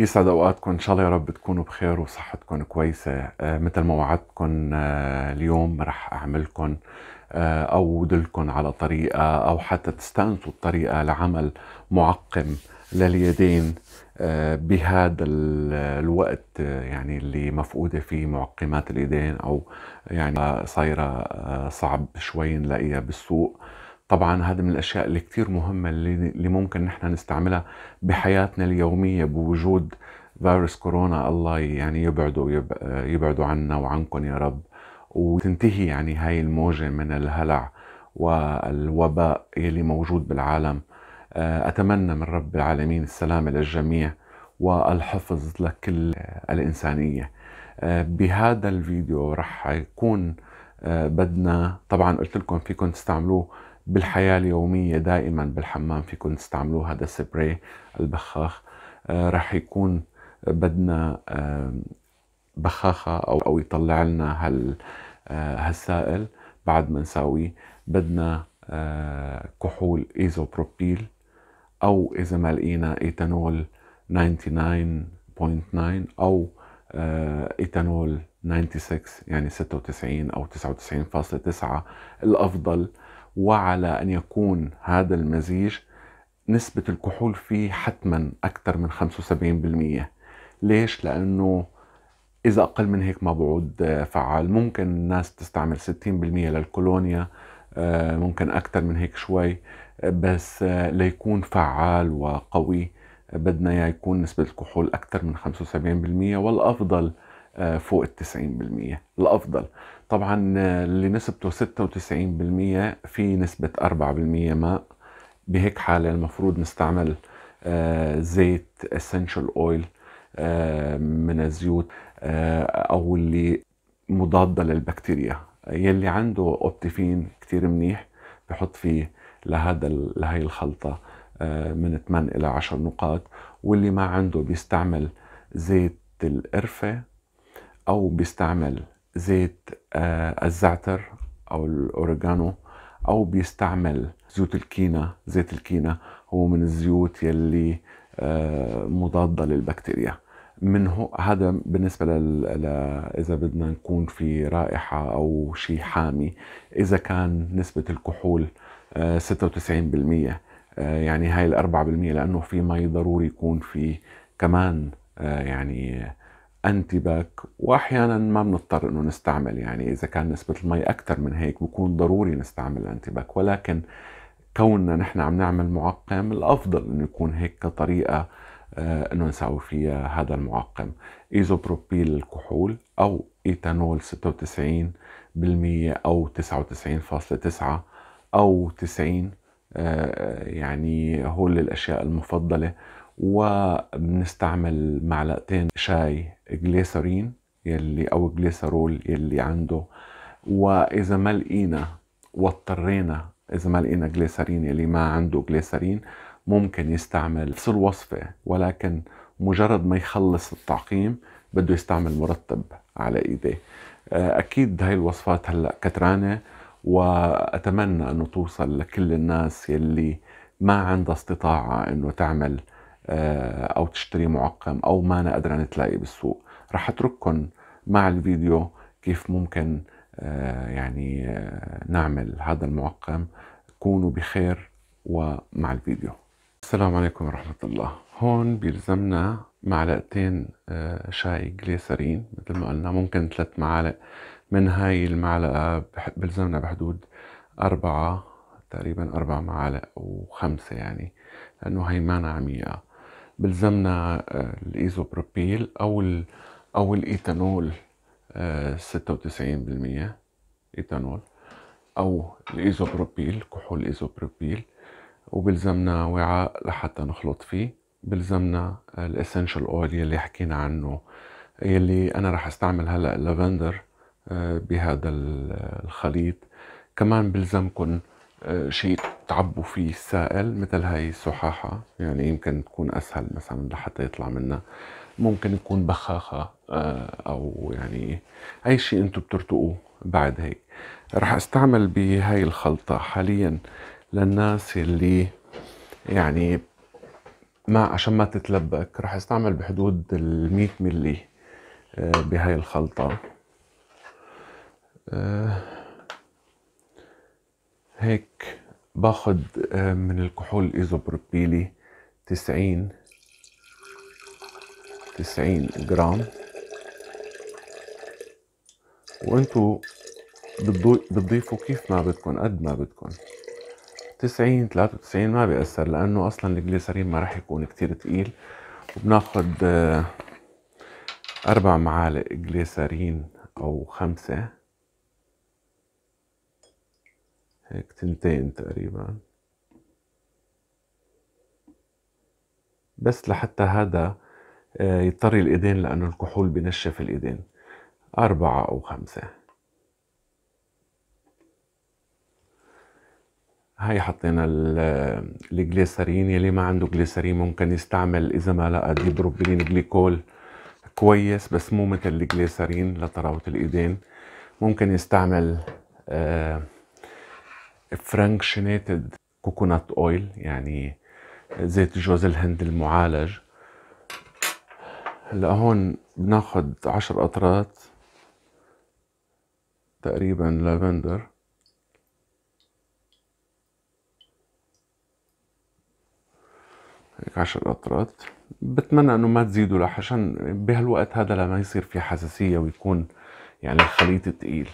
يسعد اوقاتكم ان شاء الله يا رب تكونوا بخير وصحتكم كويسه آه، مثل ما وعدتكم آه، اليوم رح اعملكم آه، او دلكم على طريقه او حتى تستانسوا الطريقه لعمل معقم لليدين بهذا الوقت يعني اللي مفقودة فيه معقمات الإيدين أو يعني صايرة صعب شوي نلاقيها بالسوق طبعا هذا من الاشياء اللي كثير مهمه اللي ممكن نحن نستعملها بحياتنا اليوميه بوجود فيروس كورونا الله يعني يبعده يبعده عنا وعنكم يا رب وتنتهي يعني هاي الموجه من الهلع والوباء اللي موجود بالعالم آه، اتمنى من رب العالمين السلامه للجميع والحفظ لكل الانسانيه آه، بهذا الفيديو رح يكون آه، بدنا طبعا قلت لكم فيكم تستعملوه بالحياه اليوميه دائما بالحمام فيكم تستعملوا هذا السبراي البخاخ آه، رح يكون بدنا آه، بخاخه او او يطلع لنا هال آه، هالسائل بعد ما نساويه بدنا كحول ايزوبروبيل او اذا ما لقينا ايتانول 99.9 او ايتانول 96 يعني 96 او 99.9 الافضل وعلى أن يكون هذا المزيج نسبة الكحول فيه حتما أكثر من 75% ليش؟ لأنه إذا أقل من هيك ما بعود آه، فعال ممكن الناس تستعمل 60% للكولونيا آه، ممكن أكثر من هيك شوي آه، بس ليكون فعال وقوي بدنا يكون نسبة الكحول أكثر من 75% والأفضل آه، فوق ال 90% الافضل طبعا آه، اللي نسبته 96% في نسبة 4% ماء بهيك حالة المفروض نستعمل آه، زيت اسنشال اويل من الزيوت او اللي مضادة للبكتيريا يلي عنده اوبتيفين كتير منيح بحط فيه لهذا لهي الخلطة من 8 إلى 10 نقاط واللي ما عنده بيستعمل زيت القرفة أو بيستعمل زيت آه، الزعتر أو الأوريجانو أو بيستعمل زيوت الكينا زيت الكينا هو من الزيوت يلي آه، مضادة للبكتيريا منه هذا بالنسبه لل... ل... اذا بدنا نكون في رائحه او شيء حامي اذا كان نسبه الكحول 96% آه، يعني هاي ال 4% لانه في مي ضروري يكون في كمان يعني انتي باك واحيانا ما بنضطر انه نستعمل يعني اذا كان نسبه المي اكثر من هيك بكون ضروري نستعمل انتباك باك ولكن كوننا نحن عم نعمل معقم الافضل انه يكون هيك كطريقه آه، انه نساوي فيها هذا المعقم ايزوبروبيل الكحول او ايتانول 96% او 99.9 او 90 آه، يعني هول الاشياء المفضله وبنستعمل معلقتين شاي جليسرين يلي او جليسرول يلي عنده واذا ما لقينا واضطرينا اذا ما لقينا جليسرين يلي ما عنده جليسرين ممكن يستعمل نفس الوصفة ولكن مجرد ما يخلص التعقيم بده يستعمل مرطب على ايديه آه، اكيد هاي الوصفات هلا كترانه واتمنى انه توصل لكل الناس يلي ما عندها استطاعه انه تعمل آه، او تشتري معقم او ما أنا قدران تلاقي بالسوق رح اترككم مع الفيديو كيف ممكن آه، يعني آه، نعمل هذا المعقم كونوا بخير ومع الفيديو السلام عليكم ورحمة الله هون بيلزمنا معلقتين شاي جليسرين مثل ما قلنا ممكن ثلاث معالق من هاي المعلقة بيلزمنا بحدود أربعة تقريبا أربع معالق وخمسة يعني لأنه هي مانا عميقة بلزمنا آه، الايزوبروبيل او او الايثانول 96% آه، ايثانول او الايزوبروبيل كحول ايزوبروبيل وبلزمنا وعاء لحتى نخلط فيه بلزمنا الاسنشال اويل يلي حكينا عنه يلي انا رح استعمل هلا اللافندر آه، بهذا الخليط كمان بلزمكم آه، شيء تعبوا فيه السائل مثل هاي السحاحة يعني يمكن تكون أسهل مثلا لحتى يطلع منها ممكن يكون بخاخة آه، أو يعني أي شيء أنتم بترتقوه بعد هيك رح استعمل بهاي الخلطة حاليا للناس اللي يعني ما عشان ما تتلبك رح استعمل بحدود ال 100 ملي آه، بهاي الخلطة أه هيك باخد آه، من الكحول الايزوبروبيلي تسعين تسعين جرام وانتو بتضيفوا كيف ما بدكن قد ما بدكن تسعين تلاتة وتسعين ما بيأثر لأنه أصلا الجليسرين ما راح يكون كتير تقيل وبناخد آه، أربع معالق جليسرين أو خمسة هيك تنتين تقريبا بس لحتى هذا آه، يضطري الايدين لانه الكحول بنشف الايدين اربعة او خمسة هاي حطينا آه، الجليسرين يلي ما عنده جليسرين ممكن يستعمل اذا ما لقى ديبروبيلين جليكول كويس بس مو مثل الجليسرين لطراوة الايدين ممكن يستعمل آه فرانكشنيتد كوكونات اويل يعني زيت جوز الهند المعالج هلا هون بناخد عشر قطرات تقريبا لافندر هيك عشر قطرات بتمنى انه ما تزيدوا لحشان بهالوقت هذا لما يصير في حساسية ويكون يعني الخليط تقيل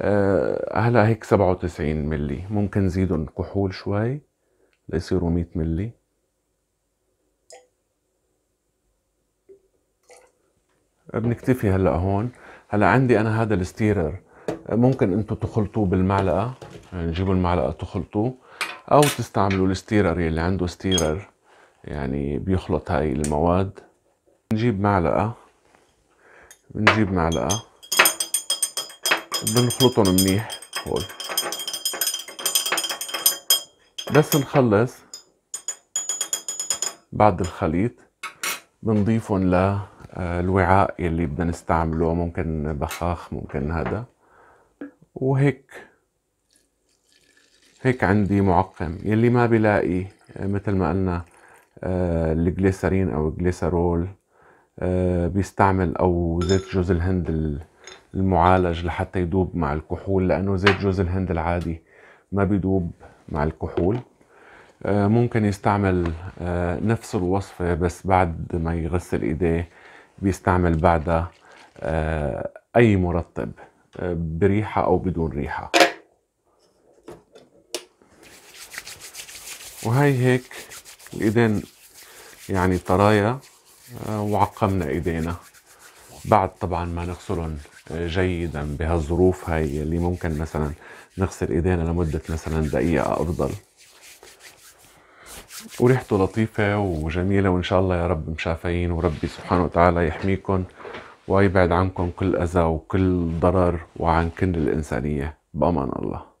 آه، هلا هيك 97 ملي ممكن زيدهم كحول شوي ليصيروا 100 ملي بنكتفي هلا هون هلا عندي انا هذا الستيرر ممكن انتم تخلطوه بالمعلقه يعني جيبوا المعلقه تخلطوه او تستعملوا الستيرر يلي عنده ستيرر يعني بيخلط هاي المواد نجيب معلقه بنجيب معلقه بنخلطهم منيح هول بس نخلص بعد الخليط بنضيفهم للوعاء آه، يلي بدنا نستعمله ممكن بخاخ ممكن هذا وهيك هيك عندي معقم يلي ما بلاقي آه، مثل ما قلنا آه، الجليسرين او الجليسرول بيستعمل او زيت جوز الهند المعالج لحتى يدوب مع الكحول لأنه زيت جوز الهند العادي ما بيدوب مع الكحول آه، ممكن يستعمل آه، نفس الوصفة بس بعد ما يغسل ايديه بيستعمل بعدها آه، اي مرطب بريحة او بدون ريحة وهي هيك الايدين يعني طرايا وعقمنا ايدينا بعد طبعا ما نغسلهم جيدا بهالظروف هاي اللي ممكن مثلا نغسل ايدينا لمدة مثلا دقيقة افضل وريحته لطيفة وجميلة وان شاء الله يا رب مشافيين وربي سبحانه وتعالى يحميكم ويبعد عنكم كل اذى وكل ضرر وعن كل الانسانية بامان الله